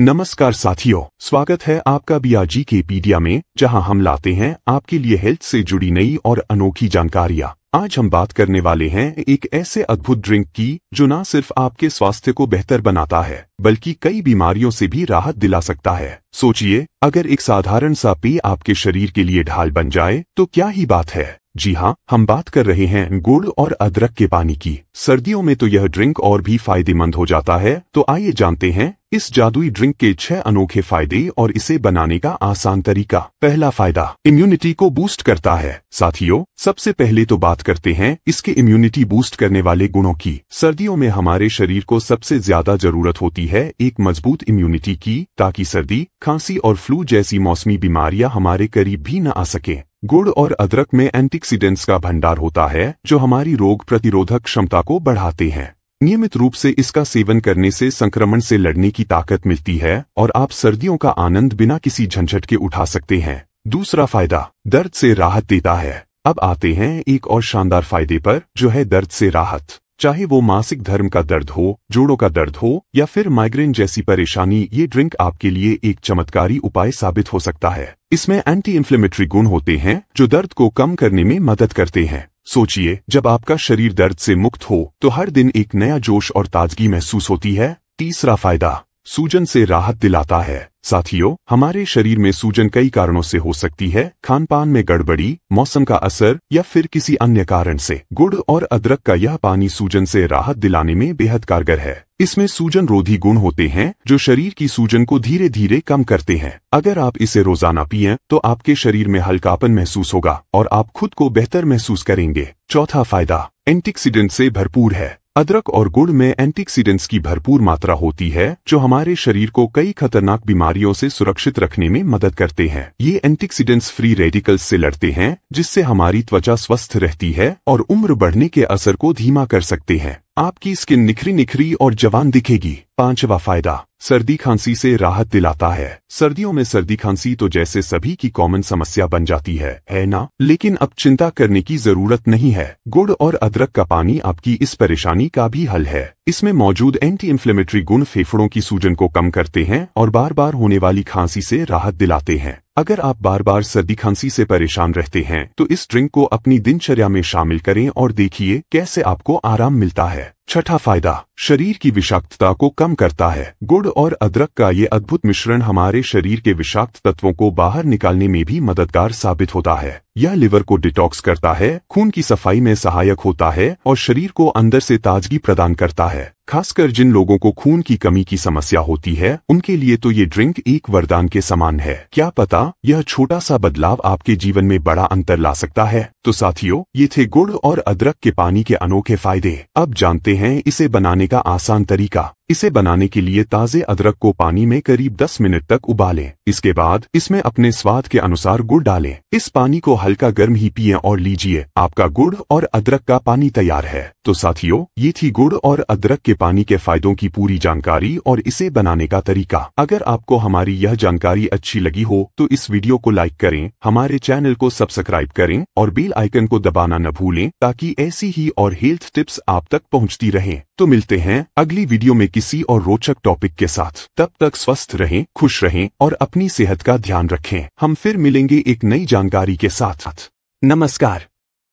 नमस्कार साथियों स्वागत है आपका बीआरजी के पीडिया में जहां हम लाते हैं आपके लिए हेल्थ से जुड़ी नई और अनोखी जानकारियां आज हम बात करने वाले हैं एक ऐसे अद्भुत ड्रिंक की जो न सिर्फ आपके स्वास्थ्य को बेहतर बनाता है बल्कि कई बीमारियों से भी राहत दिला सकता है सोचिए अगर एक साधारण सा पेय आपके शरीर के लिए ढाल बन जाए तो क्या ही बात है जी हाँ हम बात कर रहे हैं गुड़ और अदरक के पानी की सर्दियों में तो यह ड्रिंक और भी फायदेमंद हो जाता है तो आइए जानते हैं इस जादुई ड्रिंक के छह अनोखे फायदे और इसे बनाने का आसान तरीका पहला फायदा इम्यूनिटी को बूस्ट करता है साथियों सबसे पहले तो बात करते हैं इसके इम्यूनिटी बूस्ट करने वाले गुणों की सर्दियों में हमारे शरीर को सबसे ज्यादा जरूरत होती है एक मजबूत इम्यूनिटी की ताकि सर्दी खांसी और फ्लू जैसी मौसमी बीमारियाँ हमारे करीब भी न आ सके गुड़ और अदरक में एंटीक्सीडेंट्स का भंडार होता है जो हमारी रोग प्रतिरोधक क्षमता को बढ़ाते हैं नियमित रूप से इसका सेवन करने से संक्रमण से लड़ने की ताकत मिलती है और आप सर्दियों का आनंद बिना किसी झंझट के उठा सकते हैं दूसरा फायदा दर्द से राहत देता है अब आते हैं एक और शानदार फायदे पर जो है दर्द से राहत चाहे वो मासिक धर्म का दर्द हो जोड़ों का दर्द हो या फिर माइग्रेन जैसी परेशानी ये ड्रिंक आपके लिए एक चमत्कारी उपाय साबित हो सकता है इसमें एंटी इन्फ्लेमेटरी गुण होते हैं जो दर्द को कम करने में मदद करते हैं सोचिए जब आपका शरीर दर्द से मुक्त हो तो हर दिन एक नया जोश और ताजगी महसूस होती है तीसरा फायदा सूजन से राहत दिलाता है साथियों हमारे शरीर में सूजन कई कारणों से हो सकती है खान पान में गड़बड़ी मौसम का असर या फिर किसी अन्य कारण से गुड़ और अदरक का यह पानी सूजन से राहत दिलाने में बेहद कारगर है इसमें सूजन रोधी गुण होते हैं जो शरीर की सूजन को धीरे धीरे कम करते हैं अगर आप इसे रोजाना पिए तो आपके शरीर में हल्कापन महसूस होगा और आप खुद को बेहतर महसूस करेंगे चौथा फायदा एंटीक्सीडेंट से भरपूर है अदरक और गुड़ में एंटीक्सीडेंट्स की भरपूर मात्रा होती है जो हमारे शरीर को कई खतरनाक बीमारियों से सुरक्षित रखने में मदद करते हैं ये एंटीक्सीडेंट्स फ्री रेडिकल्स से लड़ते हैं जिससे हमारी त्वचा स्वस्थ रहती है और उम्र बढ़ने के असर को धीमा कर सकते हैं आपकी स्किन निखरी निखरी और जवान दिखेगी पांचवा फायदा सर्दी खांसी से राहत दिलाता है सर्दियों में सर्दी खांसी तो जैसे सभी की कॉमन समस्या बन जाती है है ना? लेकिन अब चिंता करने की जरूरत नहीं है गुड़ और अदरक का पानी आपकी इस परेशानी का भी हल है इसमें मौजूद एंटी इन्फ्लेमेटरी गुण फेफड़ों की सूजन को कम करते हैं और बार बार होने वाली खांसी से राहत दिलाते हैं अगर आप बार बार सर्दी खांसी से परेशान रहते हैं तो इस ड्रिंक को अपनी दिनचर्या में शामिल करें और देखिए कैसे आपको आराम मिलता है छठा फायदा शरीर की विषाक्तता को कम करता है गुड़ और अदरक का ये अद्भुत मिश्रण हमारे शरीर के विषाक्त तत्वों को बाहर निकालने में भी मददगार साबित होता है यह लिवर को डिटॉक्स करता है खून की सफाई में सहायक होता है और शरीर को अंदर से ताजगी प्रदान करता है खासकर जिन लोगों को खून की कमी की समस्या होती है उनके लिए तो ये ड्रिंक एक वरदान के समान है क्या पता यह छोटा सा बदलाव आपके जीवन में बड़ा अंतर ला सकता है तो साथियों ये थे गुड़ और अदरक के पानी के अनोखे फायदे अब जानते हैं इसे बनाने का आसान तरीका इसे बनाने के लिए ताज़े अदरक को पानी में करीब 10 मिनट तक उबालें। इसके बाद इसमें अपने स्वाद के अनुसार गुड़ डालें। इस पानी को हल्का गर्म ही पिए और लीजिए आपका गुड़ और अदरक का पानी तैयार है तो साथियों ये थी गुड़ और अदरक के पानी के फायदों की पूरी जानकारी और इसे बनाने का तरीका अगर आपको हमारी यह जानकारी अच्छी लगी हो तो इस वीडियो को लाइक करें हमारे चैनल को सब्सक्राइब करें और बेल आइकन को दबाना न भूलें ताकि ऐसी ही और हेल्थ टिप्स आप तक पहुंचती रहें तो मिलते हैं अगली वीडियो में किसी किसी और रोचक टॉपिक के साथ तब तक स्वस्थ रहें खुश रहें और अपनी सेहत का ध्यान रखें हम फिर मिलेंगे एक नई जानकारी के साथ नमस्कार